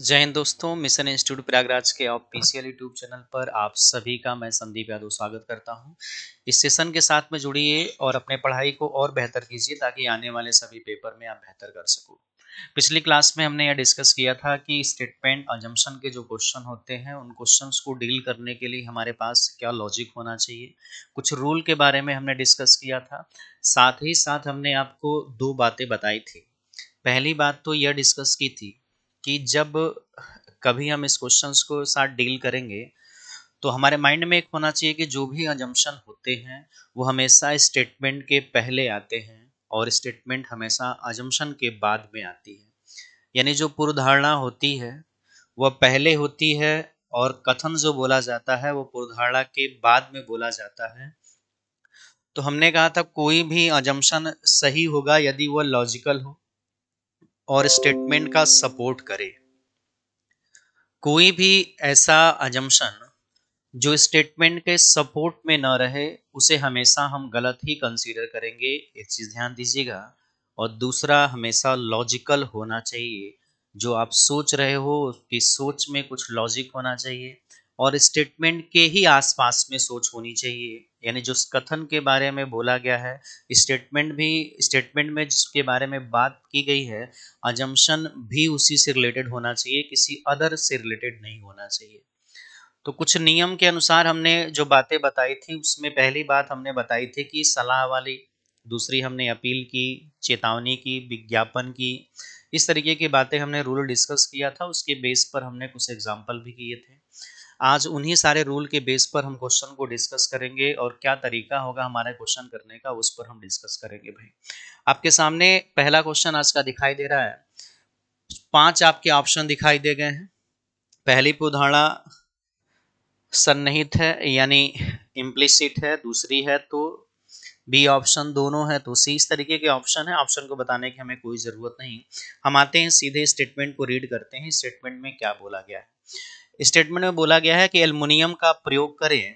जय हिंद दोस्तों mission institute Prayagraj के ऑफिशियल यूट्यूब चैनल पर आप सभी का मैं संदीप यादव स्वागत करता हूं इस सेशन के साथ में जुड़िए और अपने पढ़ाई को और बेहतर कीजिए ताकि आने वाले सभी पेपर में आप बेहतर कर सको पिछली क्लास में हमने यह डिस्कस किया था कि स्टेटमेंट अजम्पन के जो क्वेश्चन होते हैं उन क्वेश्चन को डील करने के लिए हमारे पास क्या लॉजिक होना चाहिए कुछ रूल के बारे में हमने डिस्कस किया था साथ ही साथ हमने आपको दो बातें बताई थी पहली बात तो यह डिस्कस की थी कि जब कभी हम इस क्वेश्चंस को साथ डील करेंगे तो हमारे माइंड में एक होना चाहिए कि जो भी अजम्पन होते हैं वो हमेशा स्टेटमेंट के पहले आते हैं और स्टेटमेंट हमेशा अजम्पन के बाद में आती है यानी जो पूर्वधारणा होती है वह पहले होती है और कथन जो बोला जाता है वो पूर्वधारणा के बाद में बोला जाता है तो हमने कहा था कोई भी अजम्पन सही होगा यदि वह लॉजिकल हो और स्टेटमेंट का सपोर्ट करे कोई भी ऐसा अजम्पन जो स्टेटमेंट के सपोर्ट में ना रहे उसे हमेशा हम गलत ही कंसीडर करेंगे एक चीज़ ध्यान दीजिएगा और दूसरा हमेशा लॉजिकल होना चाहिए जो आप सोच रहे हो उसकी सोच में कुछ लॉजिक होना चाहिए और स्टेटमेंट के ही आसपास में सोच होनी चाहिए यानी जो कथन के बारे में बोला गया है स्टेटमेंट भी स्टेटमेंट में जिसके बारे में बात की गई है अजम्पन भी उसी से रिलेटेड होना चाहिए किसी अदर से रिलेटेड नहीं होना चाहिए तो कुछ नियम के अनुसार हमने जो बातें बताई थी उसमें पहली बात हमने बताई थी कि सलाह वाली दूसरी हमने अपील की चेतावनी की विज्ञापन की इस तरीके की बातें हमने रूल डिस्कस किया था उसके बेस पर हमने कुछ एग्जाम्पल भी किए थे आज उन्हीं सारे रूल के बेस पर हम क्वेश्चन को डिस्कस करेंगे और क्या तरीका होगा हमारे क्वेश्चन करने का उस पर हम डिस्कस करेंगे भाई आपके सामने पहला क्वेश्चन आज का दिखाई दे रहा है पांच आपके ऑप्शन दिखाई दे गए हैं पहली पुधारणा सन्निहित है यानी इम्प्लिसिट है दूसरी है तो बी ऑप्शन दोनों है तो सी इस तरीके के ऑप्शन है ऑप्शन को बताने की हमें कोई ज़रूरत नहीं हम आते हैं सीधे स्टेटमेंट को रीड करते हैं स्टेटमेंट में क्या बोला गया है स्टेटमेंट में बोला गया है कि एल्युमिनियम का प्रयोग करें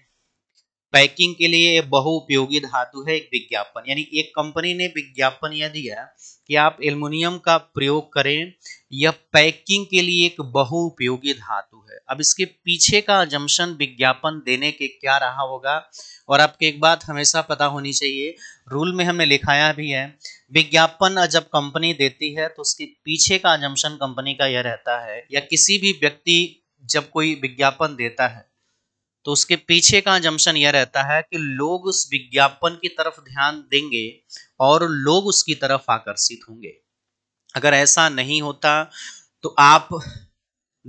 पैकिंग के लिए बहु उपयोगी धातु है एक विज्ञापन यानी एक कंपनी ने विज्ञापन यह दिया कि आप एल्युमिनियम का प्रयोग करें यह पैकिंग के लिए एक उपयोगी धातु है अब इसके पीछे का जमशन विज्ञापन देने के क्या रहा होगा और आपके एक बात हमेशा पता होनी चाहिए रूल में हमने लिखाया भी है विज्ञापन जब कंपनी देती है तो उसके पीछे का जमशन कंपनी का यह रहता है या किसी भी व्यक्ति जब कोई विज्ञापन देता है तो उसके पीछे का जमशन यह रहता है कि लोग उस विज्ञापन की तरफ ध्यान देंगे और लोग उसकी तरफ आकर्षित होंगे अगर ऐसा नहीं होता तो आप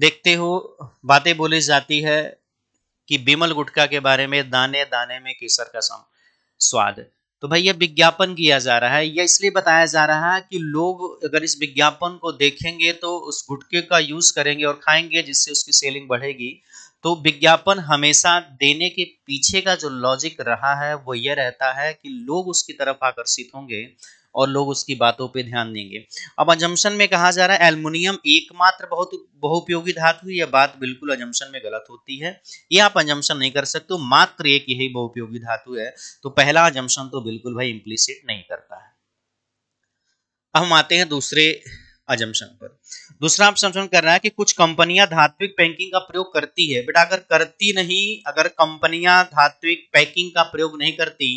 देखते हो बातें बोली जाती है कि बिमल गुटखा के बारे में दाने दाने में केसर का स्वाद तो भाई ये विज्ञापन किया जा रहा है यह इसलिए बताया जा रहा है कि लोग अगर इस विज्ञापन को देखेंगे तो उस गुटके का यूज करेंगे और खाएंगे जिससे उसकी सेलिंग बढ़ेगी तो विज्ञापन हमेशा देने के पीछे का जो लॉजिक रहा है वो ये रहता है कि लोग उसकी तरफ आकर्षित होंगे और लोग उसकी बातों पे ध्यान देंगे अब अजम्पन में कहा जा रहा है एल्युमिनियम एकमात्र बहुत बहुपयोगी धातु है यह बात बिल्कुल अजम्पन में गलत होती है ये आप अजम्पन नहीं कर सकते मात्र एक यही बहुपयोगी धातु है तो पहला अजम्पन तो बिल्कुल भाई इम्प्लीसिट नहीं करता है अब हम आते हैं दूसरे अजम्पन पर दूसरा आप कर रहा है कि कुछ कंपनियां धात्विक पैकिंग का प्रयोग करती है बेटा अगर करती नहीं अगर कंपनियां धात्विक पैकिंग का प्रयोग नहीं करती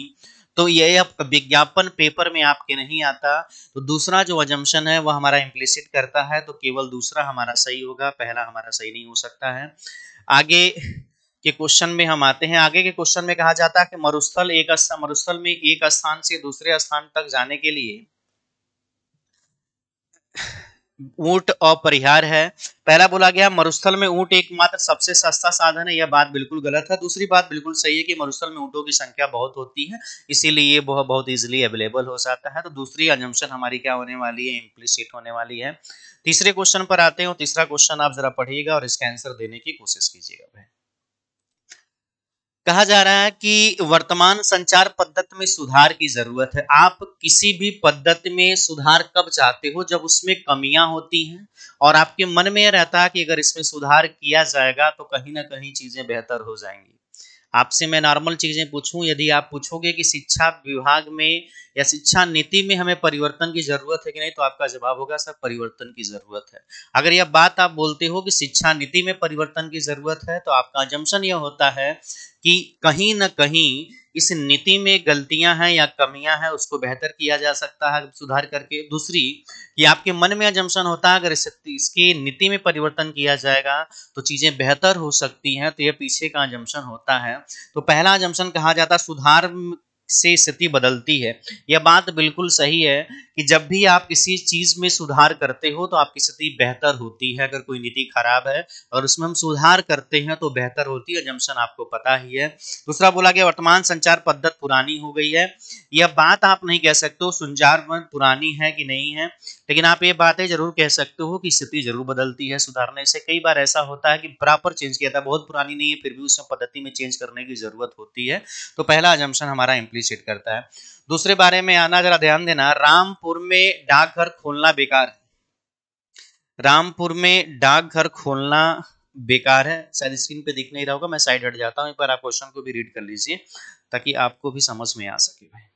तो ये विज्ञापन पेपर में आपके नहीं आता तो दूसरा जो अजम्पन है वह हमारा इम्प्लिसिट करता है तो केवल दूसरा हमारा सही होगा पहला हमारा सही नहीं हो सकता है आगे के क्वेश्चन में हम आते हैं आगे के क्वेश्चन में कहा जाता है कि मरुस्थल एक मरुस्थल में एक स्थान से दूसरे स्थान तक जाने के लिए ऊंट अपरिहार है पहला बोला गया मरुस्थल में ऊंट एकमात्र सबसे सस्ता साधन है यह बात बिल्कुल गलत है दूसरी बात बिल्कुल सही है कि मरुस्थल में ऊंटों की संख्या बहुत होती है इसीलिए ये बहुत बहुत ईजिली अवेलेबल हो जाता है तो दूसरी अजम्पन हमारी क्या होने वाली है इम्प्लीसिट होने वाली है तीसरे क्वेश्चन पर आते हैं तीसरा क्वेश्चन आप जरा पढ़िएगा और इसका आंसर देने की कोशिश कीजिएगा भाई कहा जा रहा है कि वर्तमान संचार पद्धति में सुधार की जरूरत है आप किसी भी पद्धति में सुधार कब चाहते हो जब उसमें कमियां होती हैं और आपके मन में रहता है कि अगर इसमें सुधार किया जाएगा तो कहीं ना कहीं चीजें बेहतर हो जाएंगी आपसे मैं नॉर्मल चीज़ें पूछूं यदि आप पूछोगे कि शिक्षा विभाग में या शिक्षा नीति में हमें परिवर्तन की ज़रूरत है कि नहीं तो आपका जवाब होगा सर परिवर्तन की ज़रूरत है अगर यह बात आप बोलते हो कि शिक्षा नीति में परिवर्तन की ज़रूरत है तो आपका जमशन यह होता है कि कहीं ना कहीं इस नीति में गलतियां हैं या कमियां हैं उसको बेहतर किया जा सकता है सुधार करके दूसरी कि आपके मन में अजम्पन होता है अगर इस, इसकी नीति में परिवर्तन किया जाएगा तो चीज़ें बेहतर हो सकती हैं तो यह पीछे का अजम्पन होता है तो पहला अजम्पन कहा जाता है सुधार से स्थिति बदलती है यह बात बिल्कुल सही है कि जब भी आप किसी चीज़ में सुधार करते हो तो आपकी स्थिति बेहतर होती है अगर कोई नीति खराब है और उसमें हम सुधार करते हैं तो बेहतर होती है जमशन आपको पता ही है दूसरा बोला गया वर्तमान संचार पद्धत पुरानी हो गई है यह बात आप नहीं कह सकते हो संचार पुरानी है कि नहीं है लेकिन आप ये बातें जरूर कह सकते हो कि स्थिति जरूर बदलती है सुधारने से कई बार ऐसा होता है कि प्रॉपर चेंज किया था बहुत पुरानी नहीं है फिर भी उसमें पद्धति में चेंज करने की जरूरत होती है तो पहला जमशन हमारा इम्प्लीस अप्रिशिएट करता है दूसरे बारे में आना जरा ध्यान देना रामपुर में डाकघर खोलना बेकार है रामपुर में डाकघर खोलना बेकार है शायद स्क्रीन पे दिख नहीं रहा होगा मैं साइड हट जाता हूं एक बार आप क्वेश्चन को भी रीड कर लीजिए ताकि आपको भी समझ में आ सके भाई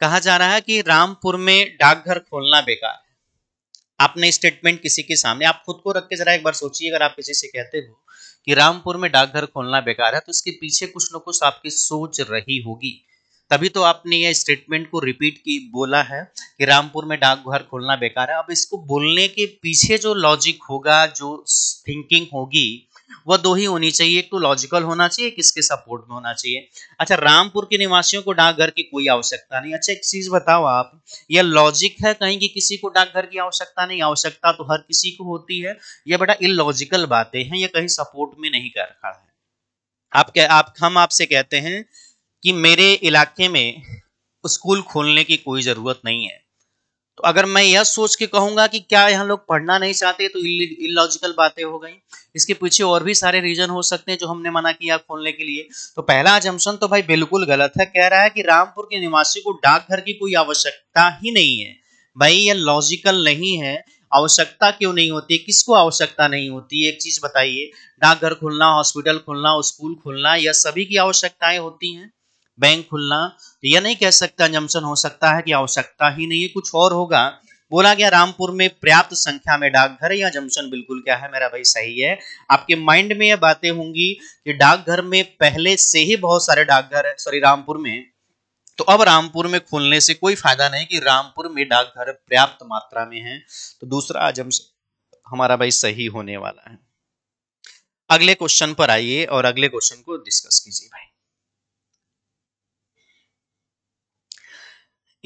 कहा जा रहा है कि रामपुर में डाकघर खोलना बेकार है आपने स्टेटमेंट किसी के सामने आप खुद को रख के जरा एक बार सोचिए अगर आप किसी से कहते हो कि रामपुर में डाकघर खोलना बेकार है तो इसके पीछे कुछ न कुछ आपकी सोच रही होगी तभी तो आपने यह स्टेटमेंट को रिपीट की बोला है कि रामपुर में डाकघर खोलना बेकार है अब इसको बोलने के पीछे जो लॉजिक होगा जो थिंकिंग होगी वह दो ही होनी चाहिए एक तो लॉजिकल होना चाहिए किसके सपोर्ट में होना चाहिए अच्छा रामपुर के निवासियों को डाकघर की कोई आवश्यकता नहीं अच्छा एक चीज बताओ आप यह लॉजिक है कहीं कि किसी को डाकघर की आवश्यकता नहीं आवश्यकता तो हर किसी को होती है यह बड़ा इलॉजिकल बातें हैं यह कहीं सपोर्ट में नहीं कर रहा है आप कह, आप हम आपसे कहते हैं कि मेरे इलाके में स्कूल खोलने की कोई जरूरत नहीं है तो अगर मैं यह सोच के कहूंगा कि क्या यहाँ लोग पढ़ना नहीं चाहते तो इलॉजिकल बातें हो गई इसके पीछे और भी सारे रीजन हो सकते हैं जो हमने मना किया खोलने के लिए तो पहला अजम्पन तो भाई बिल्कुल गलत है कह रहा है कि रामपुर के निवासी को डाकघर की कोई आवश्यकता ही नहीं है भाई यह लॉजिकल नहीं है आवश्यकता क्यों नहीं होती किसको आवश्यकता नहीं होती एक चीज बताइए डाकघर खुलना हॉस्पिटल खुलना स्कूल खुलना यह सभी की आवश्यकताएं होती हैं बैंक खुलना यह नहीं कह सकता जमसन हो सकता है कि आवश्यकता ही नहीं है कुछ और होगा बोला गया रामपुर में पर्याप्त संख्या में डाकघर या जमसन बिल्कुल क्या है मेरा भाई सही है आपके माइंड में यह बातें होंगी कि डाकघर में पहले से ही बहुत सारे डाकघर है सॉरी रामपुर में तो अब रामपुर में खोलने से कोई फायदा नहीं कि रामपुर में डाकघर पर्याप्त मात्रा में है तो दूसरा जमशन हमारा भाई सही होने वाला है अगले क्वेश्चन पर आइए और अगले क्वेश्चन को डिस्कस कीजिए भाई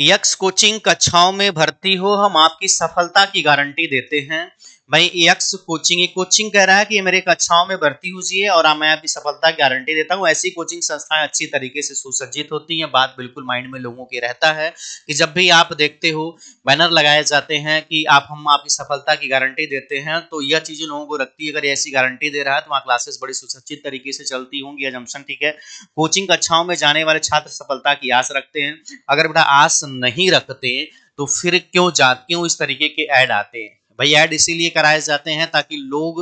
यक्स कोचिंग कक्षाओं में भर्ती हो हम आपकी सफलता की गारंटी देते हैं भाई एक्स कोचिंग एक कोचिंग कह रहा है कि मेरे कक्षाओं में भर्ती हुई और मैं आपकी सफलता गारंटी देता हूँ ऐसी कोचिंग संस्थाएं अच्छी तरीके से सुसज्जित होती हैं बात बिल्कुल माइंड में लोगों के रहता है कि जब भी आप देखते हो बैनर लगाए जाते हैं कि आप हम आपकी सफलता की गारंटी देते हैं तो यह चीज़ें लोगों को रखती है अगर ऐसी गारंटी दे रहा है तो वहाँ क्लासेस बड़ी सुसज्जित तरीके से चलती होंगी जमशन ठीक है कोचिंग कक्षाओं में जाने वाले छात्र सफलता की आस रखते हैं अगर बेटा आस नहीं रखते तो फिर क्यों जा क्यों इस तरीके के ऐड आते हैं भाई ऐड इसीलिए कराए जाते हैं ताकि लोग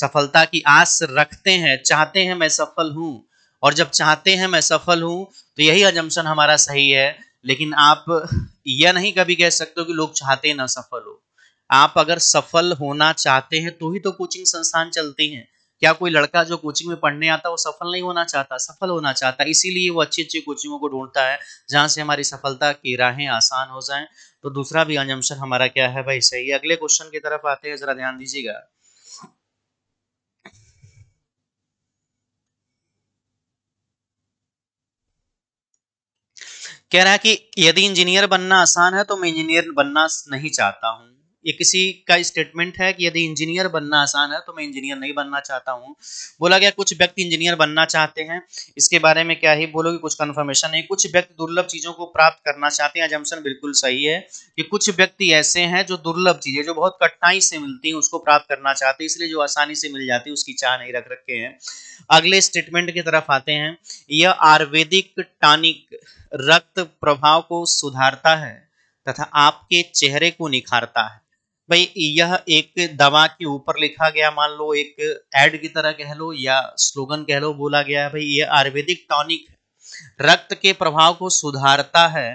सफलता की आस रखते हैं चाहते हैं मैं सफल हूं और जब चाहते हैं मैं सफल हूं तो यही अजम्पन हमारा सही है लेकिन आप यह नहीं कभी कह सकते कि लोग चाहते ना सफल हो आप अगर सफल होना चाहते हैं तो ही तो कोचिंग संस्थान चलती हैं क्या कोई लड़का जो कोचिंग में पढ़ने आता है वो सफल नहीं होना चाहता सफल होना चाहता इसीलिए वो अच्छी अच्छी कोचिंगों को ढूंढता है जहां से हमारी सफलता की राहें आसान हो जाएं तो दूसरा भी अंजमशन हमारा क्या है भाई सही अगले क्वेश्चन की तरफ आते हैं जरा ध्यान दीजिएगा कह रहा है कि यदि इंजीनियर बनना आसान है तो मैं इंजीनियर बनना नहीं चाहता हूं ये किसी का स्टेटमेंट है कि यदि इंजीनियर बनना आसान है तो मैं इंजीनियर नहीं बनना चाहता हूँ बोला गया कुछ व्यक्ति इंजीनियर बनना चाहते हैं इसके बारे में क्या ही बोलोगे कुछ कन्फर्मेशन नहीं कुछ व्यक्ति दुर्लभ चीज़ों को प्राप्त करना चाहते हैं जमसन बिल्कुल सही है कि कुछ व्यक्ति ऐसे हैं जो दुर्लभ चीज़ें जो बहुत कठिनाई से मिलती हैं उसको प्राप्त करना चाहते हैं इसलिए जो आसानी से मिल जाती है उसकी चाह नहीं रख रखे हैं अगले स्टेटमेंट की तरफ आते हैं यह आयुर्वेदिक टानिक रक्त प्रभाव को सुधारता है तथा आपके चेहरे को निखारता है भाई यह एक दवा के ऊपर लिखा गया मान लो एक एड की तरह कह लो या स्लोगन कह लो बोला गया है भाई ये आयुर्वेदिक टॉनिक है रक्त के प्रभाव को सुधारता है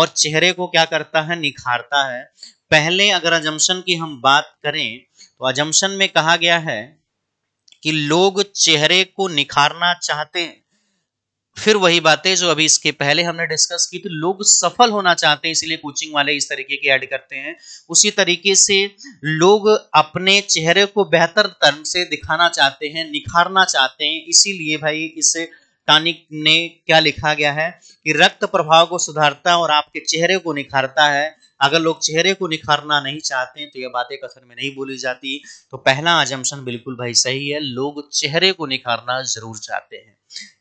और चेहरे को क्या करता है निखारता है पहले अगर अजम्पन की हम बात करें तो अजम्पन में कहा गया है कि लोग चेहरे को निखारना चाहते हैं फिर वही बातें जो अभी इसके पहले हमने डिस्कस की तो लोग सफल होना चाहते हैं इसलिए कोचिंग वाले इस तरीके की ऐड करते हैं उसी तरीके से लोग अपने चेहरे को बेहतर तरह से दिखाना चाहते हैं निखारना चाहते हैं इसीलिए भाई इस टानिक ने क्या लिखा गया है कि रक्त प्रभाव को सुधारता है और आपके चेहरे को निखारता है अगर लोग चेहरे को निखारना नहीं चाहते हैं तो यह बातें कथन में नहीं बोली जाती तो पहला आजमसन बिल्कुल भाई सही है लोग चेहरे को निखारना जरूर चाहते हैं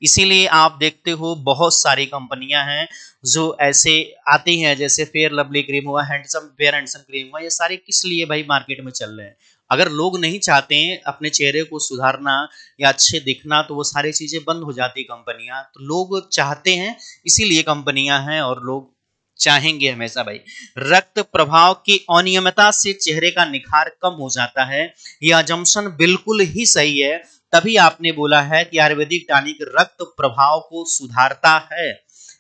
इसीलिए आप देखते हो बहुत सारी कंपनियां हैं जो ऐसे आती हैं जैसे फेयर लवली क्रीम हुआ हैंडसम फेयर हैंडसम क्रीम हुआ ये सारे किस लिए भाई मार्केट में चल रहे हैं अगर लोग नहीं चाहते हैं अपने चेहरे को सुधारना या अच्छे दिखना तो वो सारी चीज़ें बंद हो जाती कंपनियां तो लोग चाहते हैं इसीलिए कंपनियां हैं और लोग चाहेंगे हमेशा भाई रक्त प्रभाव की अनियमितता से चेहरे का निखार कम हो जाता है यह जम्सन बिल्कुल ही सही है तभी आपने बोला है कि आयुर्वेदिक टानिक रक्त प्रभाव को सुधारता है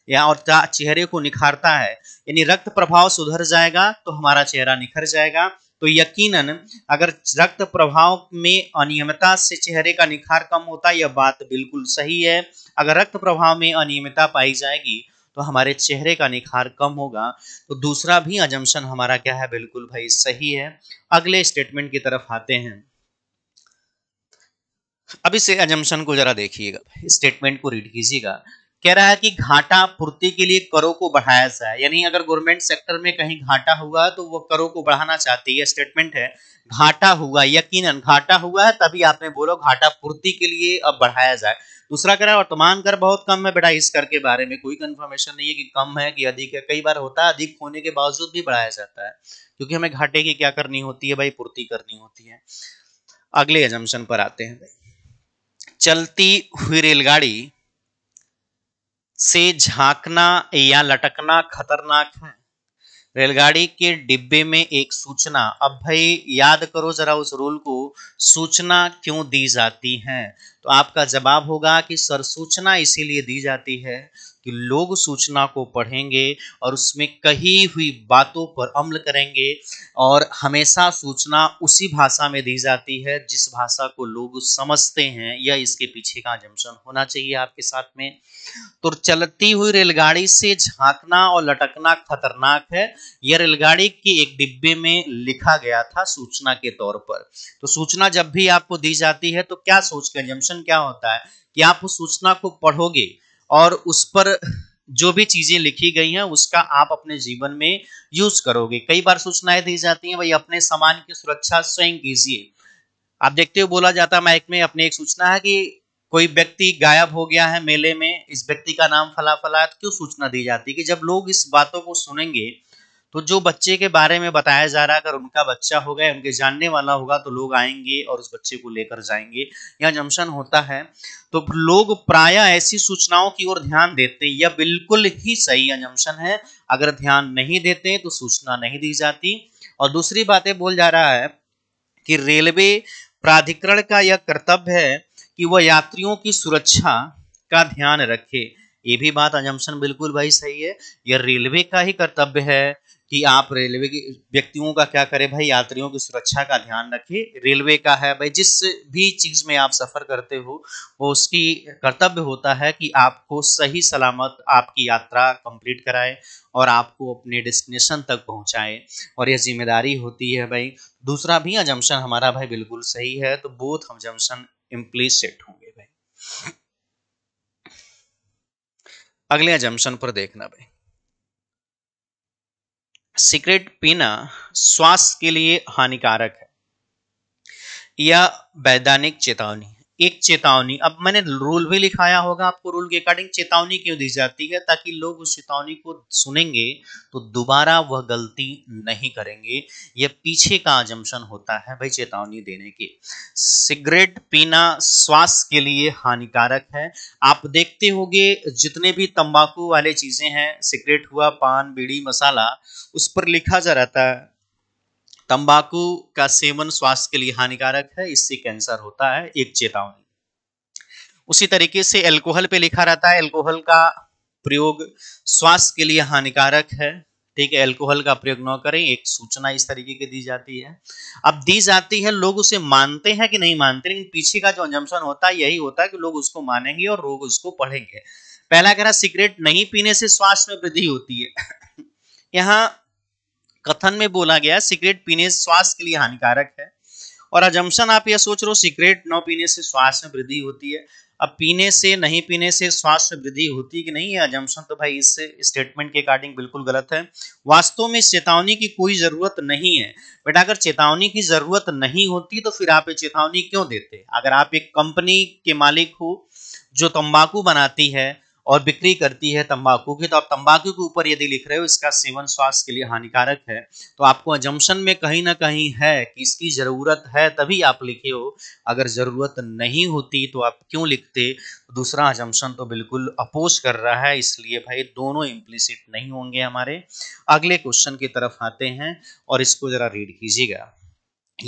या और चेहरे को निखारता है यानी रक्त प्रभाव सुधर जाएगा तो हमारा चेहरा निखर जाएगा तो यकीनन अगर रक्त प्रभाव में अनियमितता से चेहरे का निखार कम होता यह बात बिल्कुल सही है अगर रक्त प्रभाव में अनियमितता पाई जाएगी तो हमारे चेहरे का निखार कम होगा तो दूसरा भी अजम्पन हमारा क्या है बिल्कुल भाई सही है अगले स्टेटमेंट की तरफ आते हैं अब इसे एजम्पन को जरा देखिएगा स्टेटमेंट को रीड कीजिएगा कह रहा है कि घाटा पूर्ति के लिए करों को बढ़ाया जाए यानी अगर गवर्नमेंट सेक्टर में कहीं घाटा हुआ तो वो करों को बढ़ाना चाहती है स्टेटमेंट है घाटा हुआ यकीनन घाटा हुआ है तभी आपने बोलो घाटा पूर्ति के लिए अब बढ़ाया जाए दूसरा कह रहा है वर्तमान कर बहुत कम है बेटा इस कर के बारे में कोई कंफर्मेशन नहीं है कि कम है कि अधिक है कई बार होता है अधिक होने के बावजूद भी बढ़ाया जाता है क्योंकि हमें घाटे की क्या करनी होती है भाई पूर्ति करनी होती है अगले एजम्पन पर आते हैं भाई चलती हुई रेलगाड़ी से झांकना या लटकना खतरनाक है रेलगाड़ी के डिब्बे में एक सूचना अब भाई याद करो जरा उस रूल को सूचना क्यों दी जाती है तो आपका जवाब होगा कि सर सूचना इसीलिए दी जाती है कि लोग सूचना को पढ़ेंगे और उसमें कही हुई बातों पर अमल करेंगे और हमेशा सूचना उसी भाषा में दी जाती है जिस भाषा को लोग समझते हैं या इसके पीछे का जमशन होना चाहिए आपके साथ में तो चलती हुई रेलगाड़ी से झांकना और लटकना खतरनाक है यह रेलगाड़ी के एक डिब्बे में लिखा गया था सूचना के तौर पर तो सूचना जब भी आपको दी जाती है तो क्या सोच के जमशन क्वेश्चन क्या होता है कि आप उस सूचना को पढ़ोगे और उस पर जो भी चीजें लिखी गई हैं उसका आप अपने जीवन में यूज करोगे कई बार सूचनाएं दी जाती हैं भाई अपने सामान की सुरक्षा स्वयं कीजिए आप देखते हो बोला जाता है माइक में अपने एक सूचना है कि कोई व्यक्ति गायब हो गया है मेले में इस व्यक्ति का नाम फला फला है तो क्यों सूचना दी जाती है कि जब लोग इस बातों को सुनेंगे तो जो बच्चे के बारे में बताया जा रहा है अगर उनका बच्चा होगा उनके जानने वाला होगा तो लोग आएंगे और उस बच्चे को लेकर जाएंगे यह जमशन होता है तो लोग प्राय ऐसी सूचनाओं की ओर ध्यान देते हैं यह बिल्कुल ही सही अजम्पन है अगर ध्यान नहीं देते तो सूचना नहीं दी जाती और दूसरी बातें बोल जा रहा है कि रेलवे प्राधिकरण का यह कर्तव्य है कि वह यात्रियों की सुरक्षा का ध्यान रखे ये भी बात अजम्पन बिल्कुल भाई सही है यह रेलवे का ही कर्तव्य है कि आप रेलवे की व्यक्तियों का क्या करें भाई यात्रियों की सुरक्षा का ध्यान रखें रेलवे का है भाई जिस भी चीज़ में आप सफ़र करते हो वो उसकी कर्तव्य होता है कि आपको सही सलामत आपकी यात्रा कंप्लीट कराए और आपको अपने डेस्टिनेशन तक पहुंचाए और यह जिम्मेदारी होती है भाई दूसरा भी अजम्पन हमारा भाई बिल्कुल सही है तो बोथ अजम्पन सेट होंगे भाई अगले अजम्पन पर देखना भाई सिगरेट पीना स्वास्थ्य के लिए हानिकारक है यह वैधानिक चेतावनी है एक चेतावनी अब मैंने रूल भी लिखाया होगा आपको रूल के अकॉर्डिंग चेतावनी क्यों दी जाती है ताकि लोग उस चेतावनी को सुनेंगे तो दोबारा वह गलती नहीं करेंगे यह पीछे का आजम्पन होता है भाई चेतावनी देने की सिगरेट पीना स्वास्थ्य के लिए हानिकारक है आप देखते होंगे जितने भी तंबाकू वाले चीजें हैं सिगरेट हुआ पान बीड़ी मसाला उस पर लिखा जा रहता है तंबाकू का सेवन स्वास्थ्य के लिए हानिकारक है इससे कैंसर होता है एक चेतावनी उसी तरीके से एल्कोहल पे लिखा रहता है एल्कोहल का प्रयोग स्वास्थ्य के लिए हानिकारक है ठीक है एल्कोहल का प्रयोग न करें एक सूचना इस तरीके की दी जाती है अब दी जाती है लोग उसे मानते हैं कि नहीं मानते लेकिन पीछे का जो अंजम्पन होता है यही होता है कि लोग उसको मानेंगे और लोग उसको पढ़ेंगे पहला कह रहा सिगरेट नहीं पीने से स्वास्थ्य में वृद्धि होती है यहाँ कथन में बोला गया सिगरेट पीने स्वास्थ्य के लिए हानिकारक है और अजम्पन आप यह सोच रहे हो सिगरेट न पीने से स्वास्थ्य में वृद्धि होती है अब पीने से नहीं पीने से स्वास्थ्य में वृद्धि होती है कि नहीं है अजम्पन तो भाई इस स्टेटमेंट के अकॉर्डिंग बिल्कुल गलत है वास्तव में चेतावनी की कोई ज़रूरत नहीं है बेटा अगर चेतावनी की ज़रूरत नहीं होती तो फिर आप ये चेतावनी क्यों देते अगर आप एक कंपनी के मालिक हो जो तम्बाकू बनाती है और बिक्री करती है तंबाकू की तो आप तंबाकू के ऊपर यदि लिख रहे हो इसका सेवन स्वास्थ्य के लिए हानिकारक है तो आपको अजम्पन में कहीं ना कहीं है कि इसकी ज़रूरत है तभी आप लिखे हो अगर ज़रूरत नहीं होती तो आप क्यों लिखते दूसरा अजम्पन तो बिल्कुल अपोज कर रहा है इसलिए भाई दोनों इम्प्लीसिट नहीं होंगे हमारे अगले क्वेश्चन की तरफ आते हैं और इसको ज़रा रीड कीजिएगा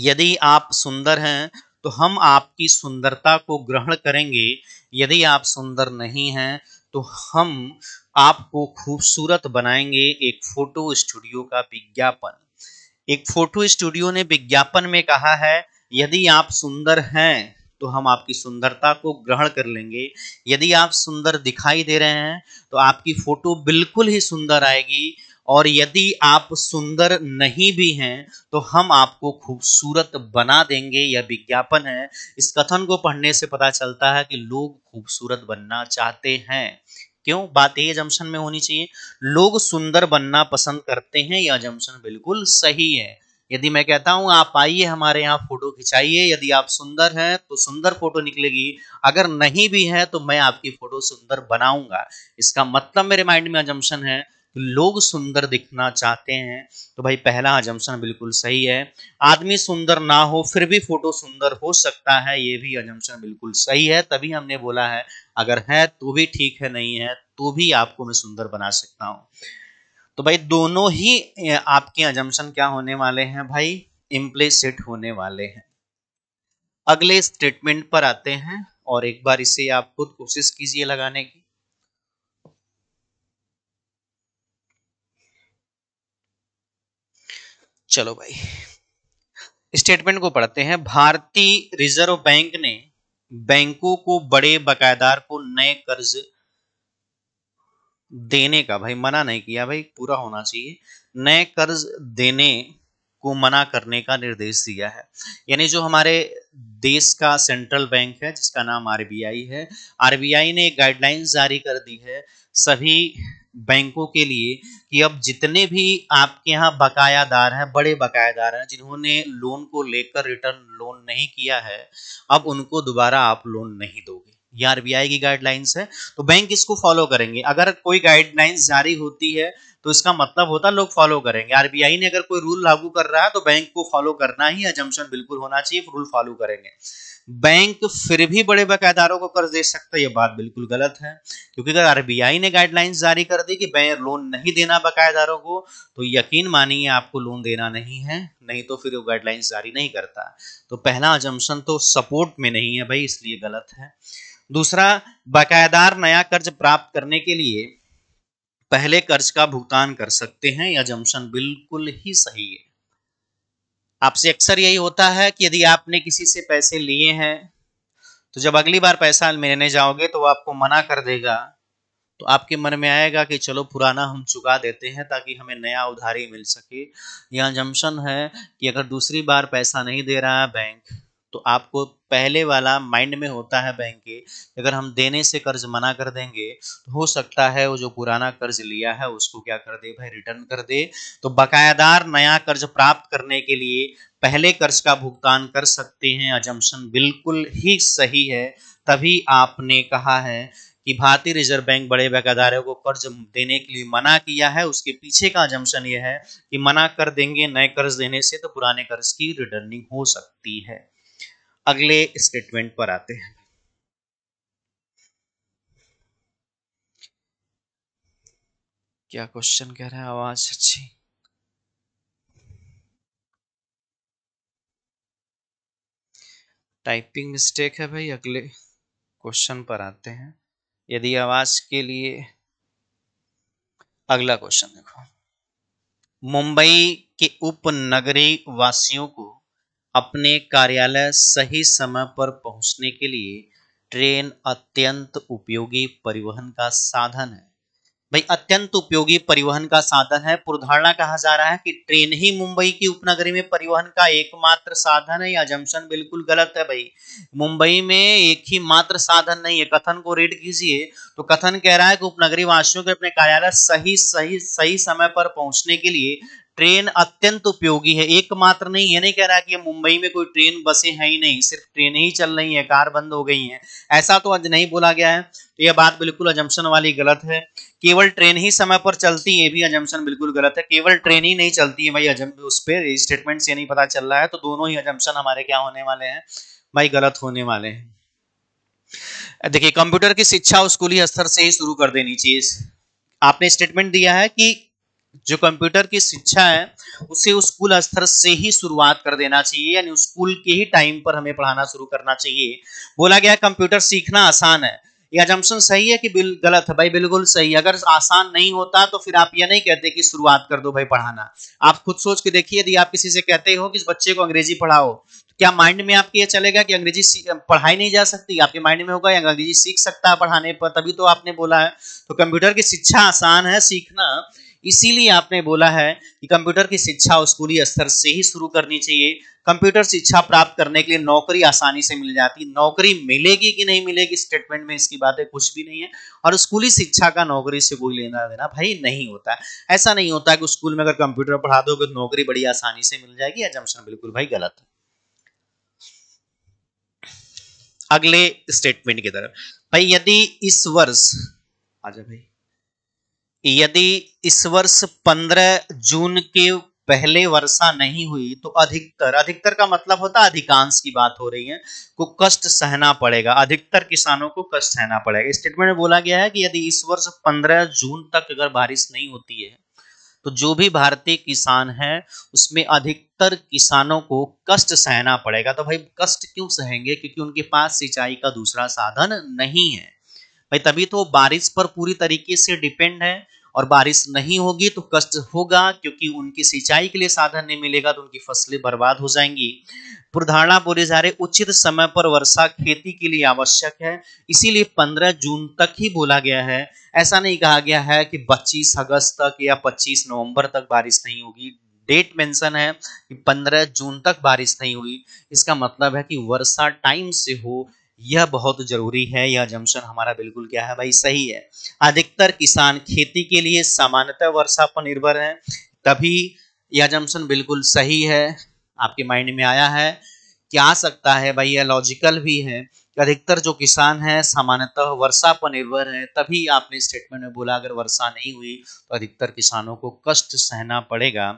यदि आप सुंदर हैं तो हम आपकी सुंदरता को ग्रहण करेंगे यदि आप सुंदर नहीं हैं तो हम आपको खूबसूरत बनाएंगे एक फोटो स्टूडियो का विज्ञापन एक फोटो स्टूडियो ने विज्ञापन में कहा है यदि आप सुंदर हैं तो हम आपकी सुंदरता को ग्रहण कर लेंगे यदि आप सुंदर दिखाई दे रहे हैं तो आपकी फोटो बिल्कुल ही सुंदर आएगी और यदि आप सुंदर नहीं भी हैं तो हम आपको खूबसूरत बना देंगे यह विज्ञापन है इस कथन को पढ़ने से पता चलता है कि लोग खूबसूरत बनना चाहते हैं क्यों बात ये जम्सन में होनी चाहिए लोग सुंदर बनना पसंद करते हैं यह जम्सन बिल्कुल सही है यदि मैं कहता हूं आप आइए हमारे यहाँ फोटो खिंचाइए यदि आप सुंदर हैं तो सुंदर फोटो निकलेगी अगर नहीं भी है तो मैं आपकी फोटो सुंदर बनाऊंगा इसका मतलब मेरे माइंड में अजम्पन है लोग सुंदर दिखना चाहते हैं तो भाई पहला अजम्सन बिल्कुल सही है आदमी सुंदर ना हो फिर भी फोटो सुंदर हो सकता है ये भी अजम्सन बिल्कुल सही है तभी हमने बोला है अगर है तो भी ठीक है नहीं है तो भी आपको मैं सुंदर बना सकता हूँ तो भाई दोनों ही आपके अजम्सन क्या होने वाले हैं भाई इम्प्लेसिट होने वाले हैं अगले स्टेटमेंट पर आते हैं और एक बार इसे आप खुद कोशिश कीजिए लगाने की चलो भाई स्टेटमेंट को पढ़ते हैं भारतीय रिजर्व बैंक ने बैंकों को बड़े बकायदार को नए कर्ज देने का भाई मना नहीं किया भाई पूरा होना चाहिए नए कर्ज देने को मना करने का निर्देश दिया है यानी जो हमारे देश का सेंट्रल बैंक है जिसका नाम आरबीआई है आरबीआई ने गाइडलाइंस गाइडलाइन जारी कर दी है सभी बैंकों के लिए कि अब जितने भी आपके यहाँ बकायादार हैं बड़े बकायादार हैं जिन्होंने लोन को लेकर रिटर्न लोन नहीं किया है अब उनको दोबारा आप लोन नहीं दोगे आरबीआई की गाइडलाइंस है तो बैंक इसको फॉलो करेंगे अगर कोई गाइडलाइंस जारी होती है तो इसका मतलब होता लोग फॉलो करेंगे आरबीआई ने अगर कोई रूल लागू कर रहा है तो बैंक को फॉलो करना ही अजम्पन बिल्कुल होना चाहिए रूल फॉलो करेंगे बैंक फिर भी बड़े बकायदारों को कर्ज दे सकता है ये बात बिल्कुल गलत है क्योंकि अगर आरबीआई ने गाइडलाइंस जारी कर दी कि बैंक लोन नहीं देना बकायेदारों को तो यकीन मानिए आपको लोन देना नहीं है नहीं तो फिर वो गाइडलाइंस जारी नहीं करता तो पहला अजम्पन तो सपोर्ट में नहीं है भाई इसलिए गलत है दूसरा बकायेदार नया कर्ज प्राप्त करने के लिए पहले कर्ज का भुगतान कर सकते हैं यह जम्पन बिल्कुल ही सही है आपसे अक्सर यही होता है कि यदि आपने किसी से पैसे लिए हैं तो जब अगली बार पैसा लेने जाओगे तो वो आपको मना कर देगा तो आपके मन में आएगा कि चलो पुराना हम चुका देते हैं ताकि हमें नया उधारी मिल सके यह जम्पन है कि अगर दूसरी बार पैसा नहीं दे रहा है बैंक तो आपको पहले वाला माइंड में होता है बैंक के अगर हम देने से कर्ज मना कर देंगे तो हो सकता है वो जो पुराना कर्ज लिया है उसको क्या कर दे भाई रिटर्न कर दे तो बकायादार नया कर्ज प्राप्त करने के लिए पहले कर्ज का भुगतान कर सकते हैं अजम्पन बिल्कुल ही सही है तभी आपने कहा है कि भारतीय रिजर्व बैंक बड़े बकायदारों को कर्ज देने के लिए मना किया है उसके पीछे का अजम्पन यह है कि मना कर देंगे नए कर्ज देने से तो पुराने कर्ज की रिटर्निंग हो सकती है अगले स्टेटमेंट पर आते हैं क्या क्वेश्चन कह रहे हैं आवाज अच्छी टाइपिंग मिस्टेक है भाई अगले क्वेश्चन पर आते हैं यदि आवाज के लिए अगला क्वेश्चन देखो मुंबई के उपनगरी वासियों को अपने कार्यालय सही समय पर पहुंचने के लिए ट्रेन अत्यंत उपयोगी परिवहन का साधन है भाई अत्यंत उपयोगी परिवहन का साधन है पुरधारणा कहा जा रहा है कि ट्रेन ही मुंबई की उपनगरी में परिवहन का एकमात्र साधन है या जमशन बिल्कुल गलत है भाई मुंबई में एक ही मात्र साधन नहीं है कथन को रीड कीजिए तो कथन कह रहा है कि उपनगरी वासियों के अपने कार्यालय सही सही सही समय पर पहुंचने के लिए ट्रेन अत्यंत उपयोगी है एकमात्र नहीं ये नहीं कह रहा कि मुंबई में कोई ट्रेन बसे है ही नहीं सिर्फ ट्रेन ही चल रही है कार बंद हो गई है ऐसा तो आज नहीं बोला गया है तो यह बात बिल्कुल अजम्पन वाली गलत है केवल ट्रेन ही समय पर चलती है भी अजम्पन बिल्कुल गलत है केवल ट्रेन ही नहीं चलती है भाई अजम उस पर स्टेटमेंट से नहीं पता चल रहा है तो दोनों ही अजम्पन हमारे क्या होने वाले हैं भाई गलत होने वाले हैं देखिए कंप्यूटर की शिक्षा स्कूली स्तर से ही शुरू कर देनी चाहिए आपने स्टेटमेंट दिया है कि जो कंप्यूटर की शिक्षा है उसे स्कूल स्तर से ही शुरुआत कर देना चाहिए यानी स्कूल के ही टाइम पर हमें पढ़ाना शुरू करना चाहिए बोला गया कंप्यूटर सीखना आसान है ये एजम्पन सही है कि बिल गलत है भाई बिल्कुल सही अगर आसान नहीं होता तो फिर आप ये नहीं कहते कि शुरुआत कर दो भाई पढ़ाना आप खुद सोच के देखिए यदि आप किसी से कहते हो कि इस बच्चे को अंग्रेजी पढ़ाओ तो क्या माइंड में आपके ये चलेगा कि अंग्रेजी पढ़ाई नहीं जा सकती आपके माइंड में होगा या अंग्रेजी सीख सकता है पढ़ाने पर तभी तो आपने बोला है तो कंप्यूटर की शिक्षा आसान है सीखना इसीलिए आपने बोला है कि कंप्यूटर की शिक्षा स्कूली स्तर से ही शुरू करनी चाहिए कंप्यूटर शिक्षा प्राप्त करने के लिए नौकरी आसानी से मिल जाती नौकरी मिलेगी कि नहीं मिलेगी स्टेटमेंट में इसकी बातें कुछ भी नहीं है और स्कूली शिक्षा का नौकरी से कोई लेना देना भाई नहीं होता है ऐसा नहीं होता कि स्कूल में अगर कंप्यूटर पढ़ा दो तो नौकरी बड़ी आसानी से मिल जाएगी एजम्पन बिल्कुल भाई गलत है अगले स्टेटमेंट की तरफ भाई यदि इस वर्ष आजा भाई यदि इस वर्ष 15 जून के पहले वर्षा नहीं हुई तो अधिकतर अधिकतर का मतलब होता है अधिकांश की बात हो रही है को कष्ट सहना पड़ेगा अधिकतर किसानों को कष्ट सहना पड़ेगा स्टेटमेंट में बोला गया है कि यदि इस वर्ष 15 जून तक अगर बारिश नहीं होती है तो जो भी भारतीय किसान है उसमें अधिकतर किसानों को कष्ट सहना पड़ेगा तो भाई कष्ट क्यों सहेंगे क्योंकि उनके पास सिंचाई का दूसरा साधन नहीं है भाई तभी तो बारिश पर पूरी तरीके से डिपेंड है और बारिश नहीं होगी तो कष्ट होगा क्योंकि उनकी सिंचाई के लिए साधन नहीं मिलेगा तो उनकी फसलें बर्बाद हो जाएंगी पुरधारणा बोले जा रहे उचित समय पर वर्षा खेती के लिए आवश्यक है इसीलिए 15 जून तक ही बोला गया है ऐसा नहीं कहा गया है कि 25 अगस्त तक या 25 नवंबर तक बारिश नहीं होगी डेट मेंशन है कि 15 जून तक बारिश नहीं हुई इसका मतलब है कि वर्षा टाइम से हो यह बहुत जरूरी है यह जंक्शन हमारा बिल्कुल क्या है भाई सही है अधिकतर किसान खेती के लिए सामान्यतः वर्षा पर निर्भर है तभी यह जंक्शन बिल्कुल सही है आपके माइंड में आया है क्या आ सकता है भाई यह लॉजिकल भी है अधिकतर जो किसान है सामान्यतः वर्षा पर निर्भर है तभी आपने स्टेटमेंट में बोला अगर वर्षा नहीं हुई तो अधिकतर किसानों को कष्ट सहना पड़ेगा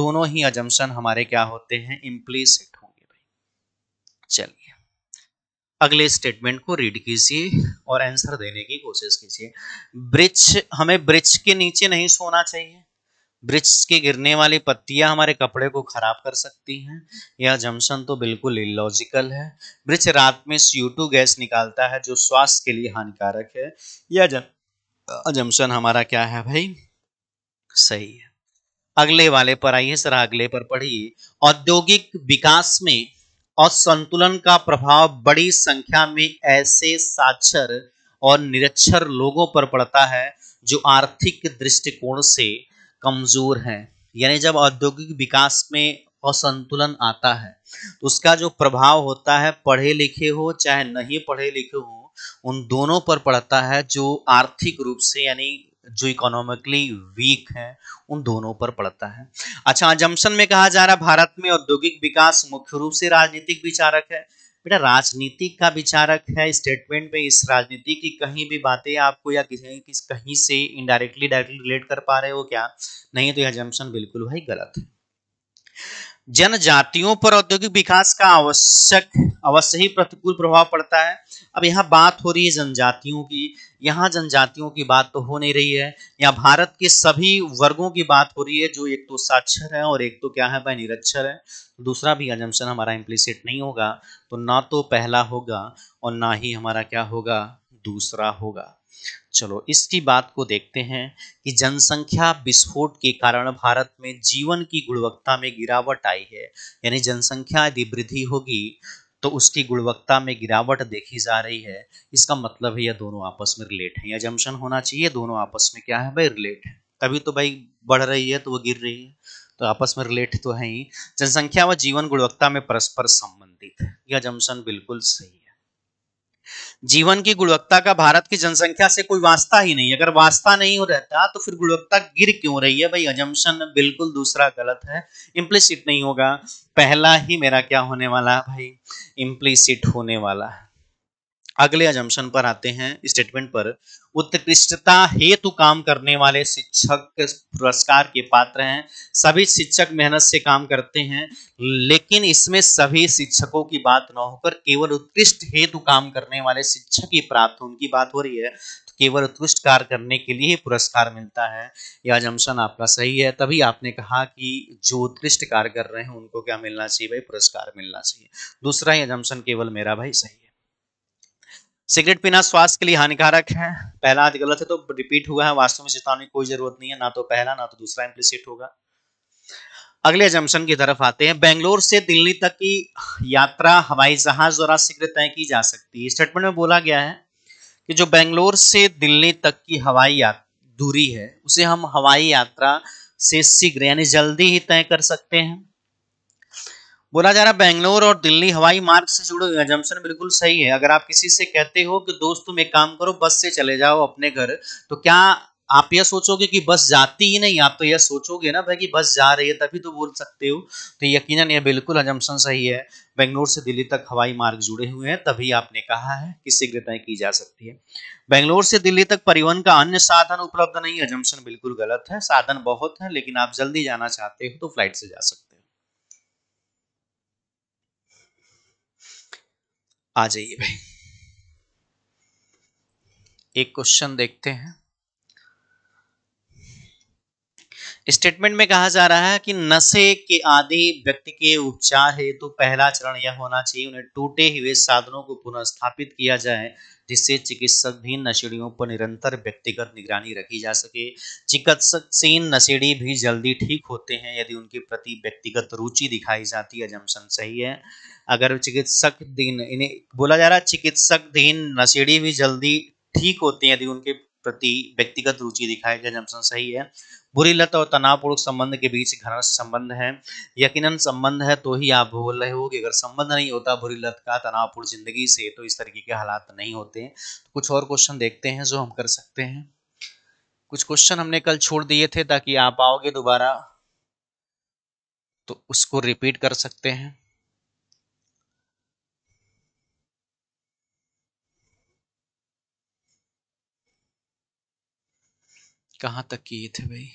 दोनों ही अजम्सन हमारे क्या होते हैं इम्प्लीसिट होंगे भाई चलिए अगले स्टेटमेंट को रीड कीजिए और आंसर देने की कोशिश कीजिए ब्रिज हमें ब्रिज के नीचे नहीं सोना चाहिए ब्रिज के गिरने वाली पत्तियां हमारे कपड़े को खराब कर सकती हैं यह जमसन तो बिल्कुल इलॉजिकल है ब्रिज रात में सीओ गैस निकालता है जो स्वास्थ्य के लिए हानिकारक है यह जमसन हमारा क्या है भाई सही है अगले वाले पर आइए सर अगले पर पढ़िए औद्योगिक विकास में असंतुलन का प्रभाव बड़ी संख्या में ऐसे साक्षर और निरक्षर लोगों पर पड़ता है जो आर्थिक दृष्टिकोण से कमजोर हैं यानी जब औद्योगिक विकास में असंतुलन आता है तो उसका जो प्रभाव होता है पढ़े लिखे हो चाहे नहीं पढ़े लिखे हो उन दोनों पर पड़ता है जो आर्थिक रूप से यानी जो इकोनॉमिकली वीक हैं उन दोनों पर पड़ता है अच्छा अजम्पन में कहा जा रहा है भारत में औद्योगिक विकास मुख्य रूप से राजनीतिक विचारक है बेटा राजनीति का विचारक है स्टेटमेंट में इस राजनीति की कहीं भी बातें आपको या किसी किस कहीं से इनडायरेक्टली डायरेक्टली रिलेट कर पा रहे हो क्या नहीं तो यह जम्सन बिल्कुल भाई गलत है जनजातियों पर औद्योगिक विकास का आवश्यक अवश्य ही प्रतिकूल प्रभाव पड़ता है अब यहाँ बात हो रही है जनजातियों की यहाँ जनजातियों की बात तो हो नहीं रही है यहाँ भारत के सभी वर्गों की बात हो रही है जो एक तो साक्षर है और एक तो क्या है भाई निरक्षर है दूसरा भी एजम्पन हमारा इम्प्लीसिट नहीं होगा तो ना तो पहला होगा और ना ही हमारा क्या होगा दूसरा होगा चलो इसकी बात को देखते हैं कि जनसंख्या विस्फोट के कारण भारत में जीवन की गुणवत्ता में गिरावट आई है यानी जनसंख्या यदि वृद्धि होगी तो उसकी गुणवत्ता में गिरावट देखी जा रही है इसका मतलब है यह दोनों आपस में रिलेट है जमशन होना चाहिए दोनों आपस में क्या है भाई रिलेट है तभी तो भाई बढ़ रही है तो वो गिर रही है तो आपस में रिलेट तो है ही जनसंख्या व जीवन गुणवत्ता में परस्पर संबंधित है यह जमशन बिल्कुल सही है जीवन की गुणवत्ता का भारत की जनसंख्या से कोई वास्ता ही नहीं अगर वास्ता नहीं हो रहता तो फिर गुणवत्ता गिर क्यों रही है भाई अजम्पन बिल्कुल दूसरा गलत है इम्प्लिसिट नहीं होगा पहला ही मेरा क्या होने वाला है भाई इम्प्लिसिट होने वाला है अगले अजम्पन पर आते हैं स्टेटमेंट पर उत्कृष्टता हेतु काम करने वाले शिक्षक पुरस्कार के पात्र हैं सभी शिक्षक मेहनत से काम करते हैं लेकिन इसमें सभी शिक्षकों की बात न होकर केवल उत्कृष्ट हेतु काम करने वाले शिक्षक ही प्राप्त उनकी बात हो रही है तो केवल उत्कृष्ट कार्य करने के लिए ही पुरस्कार मिलता है यह अजम्पन आपका सही है तभी आपने कहा कि जो उत्कृष्ट कार्य कर रहे हैं उनको क्या मिलना चाहिए भाई पुरस्कार मिलना चाहिए दूसरा ही अजम्पन केवल मेरा भाई सही है सिगरेट पीना स्वास्थ्य के लिए हानिकारक है पहला आज गलत है तो रिपीट हुआ है वास्तव में चेतावनी कोई जरूरत नहीं है ना तो पहला ना तो दूसरा इम्प्लीसिट होगा अगले जम्सन की तरफ आते हैं बेंगलोर से दिल्ली तक की यात्रा हवाई जहाज द्वारा शीघ्र तय की जा सकती है स्टेटमेंट में बोला गया है कि जो बेंगलोर से दिल्ली तक की हवाई दूरी है उसे हम हवाई यात्रा से शीघ्र यानी जल्दी ही तय कर सकते हैं बोला जा रहा है बेंगलोर और दिल्ली हवाई मार्ग से जुड़े एजम्पन बिल्कुल सही है अगर आप किसी से कहते हो कि दोस्त तुम एक काम करो बस से चले जाओ अपने घर तो क्या आप यह सोचोगे कि बस जाती ही नहीं आप तो यह सोचोगे ना भाई कि बस जा रही है तभी तो बोल सकते हो तो यकीनन यह बिल्कुल अजमसन सही है बेंगलोर से दिल्ली तक हवाई मार्ग जुड़े हुए हैं तभी आपने कहा है कि शीघ्रताएं की जा सकती है बेंगलोर से दिल्ली तक परिवहन का अन्य साधन उपलब्ध नहीं अजमसन बिल्कुल गलत है साधन बहुत है लेकिन आप जल्दी जाना चाहते हो तो फ्लाइट से जा सकते हैं आ जाइए भाई एक क्वेश्चन देखते हैं स्टेटमेंट में कहा जा रहा है कि नशे के आदि व्यक्ति के उपचार हेतु तो पहला चरण यह होना चाहिए उन्हें टूटे हुए साधनों को पुनर्स्थापित किया जाए जिससे चिकित्सक भी नशेड़ियों पर निरंतर व्यक्तिगत निगरानी रखी जा सके चिकित्सक से नशेड़ी भी जल्दी ठीक होते हैं यदि उनके प्रति व्यक्तिगत रुचि दिखाई जाती है जमसन सही है अगर चिकित्सक दिन इन्हें बोला जा रहा है चिकित्सक दिन नशेड़ी भी जल्दी ठीक होते हैं यदि उनके प्रति व्यक्तिगत रुचि दिखाई जाए जमसन सही है बुरी लत और तनावपूर्ण संबंध के बीच घनिष्ठ संबंध है यकीनन संबंध है तो ही आप बोल रहे हो कि अगर संबंध नहीं होता बुरी लत का तनावपूर्ण जिंदगी से तो इस तरीके के हालात नहीं होते तो कुछ और क्वेश्चन देखते हैं जो हम कर सकते हैं कुछ क्वेश्चन हमने कल छोड़ दिए थे ताकि आप आओगे दोबारा तो उसको रिपीट कर सकते हैं कहाँ तक किए थे भाई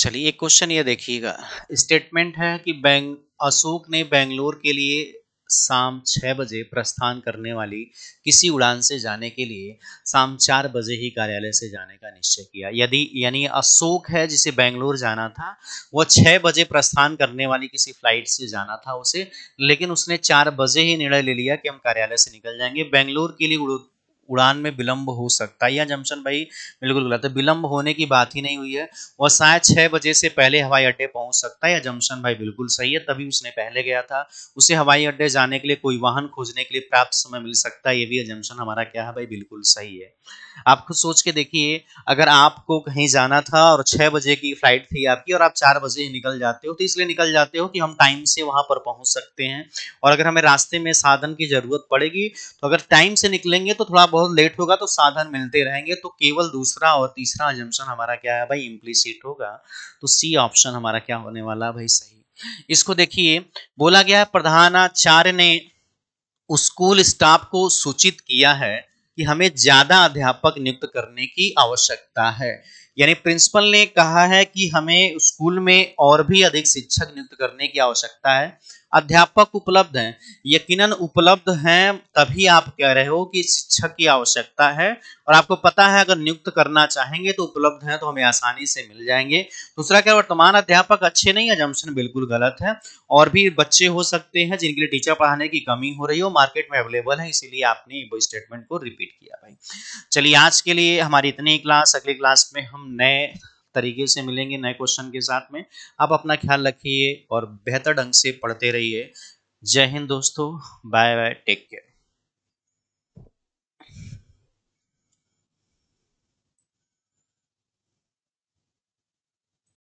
चलिए एक क्वेश्चन ये देखिएगा स्टेटमेंट है कि बैंक अशोक ने बेंगलोर के लिए शाम छः बजे प्रस्थान करने वाली किसी उड़ान से जाने के लिए शाम चार बजे ही कार्यालय से जाने का निश्चय किया यदि यानी अशोक है जिसे बेंगलोर जाना था वह छः बजे प्रस्थान करने वाली किसी फ्लाइट से जाना था उसे लेकिन उसने चार बजे ही निर्णय ले लिया कि हम कार्यालय से निकल जाएंगे बेंगलोर के लिए उड़ान में विलंब हो सकता है यह जमशन भाई बिल्कुल तो गलत है विलंब होने की बात ही नहीं हुई है वह शायद छह बजे से पहले हवाई अड्डे पहुंच सकता है या जमशन भाई बिल्कुल सही है तभी उसने पहले गया था उसे हवाई अड्डे जाने के लिए कोई वाहन खोजने के लिए प्राप्त समय मिल सकता है ये भी जमशन हमारा क्या है भाई बिल्कुल सही है आप खुद सोच के देखिए अगर आपको कहीं जाना था और छह बजे की फ्लाइट थी आपकी और आप चार बजे ही निकल जाते हो तो इसलिए निकल जाते हो कि हम टाइम से वहां पर पहुंच सकते हैं और अगर हमें रास्ते में साधन की ज़रूरत पड़ेगी तो अगर टाइम से निकलेंगे तो थोड़ा बहुत लेट होगा तो साधन मिलते रहेंगे तो केवल दूसरा और तीसरा एजम्पन हमारा क्या है भाई इम्प्लीसिट होगा तो सी ऑप्शन हमारा क्या होने वाला भाई सही इसको देखिए बोला गया है प्रधानाचार्य ने स्कूल स्टाफ को सूचित किया है कि हमें ज्यादा अध्यापक नियुक्त करने की आवश्यकता है यानी प्रिंसिपल ने कहा है कि हमें स्कूल में और भी अधिक शिक्षक नियुक्त करने की आवश्यकता है अध्यापक उपलब्ध हैं यकीनन उपलब्ध हैं तभी आप कह रहे हो कि शिक्षक की आवश्यकता है और आपको पता है अगर नियुक्त करना चाहेंगे तो उपलब्ध हैं तो हमें आसानी से मिल जाएंगे दूसरा क्या वर्तमान अध्यापक अच्छे नहीं है जमशन बिल्कुल गलत है और भी बच्चे हो सकते हैं जिनके लिए टीचर पढ़ाने की कमी हो रही हो मार्केट में अवेलेबल है इसीलिए आपने वो स्टेटमेंट को रिपीट किया भाई चलिए आज के लिए हमारी इतनी क्लास अगली क्लास में हम नए तरीके से मिलेंगे नए क्वेश्चन के साथ में आप अपना ख्याल रखिए और बेहतर ढंग से पढ़ते रहिए जय हिंद दोस्तों बाय बाय टेक केयर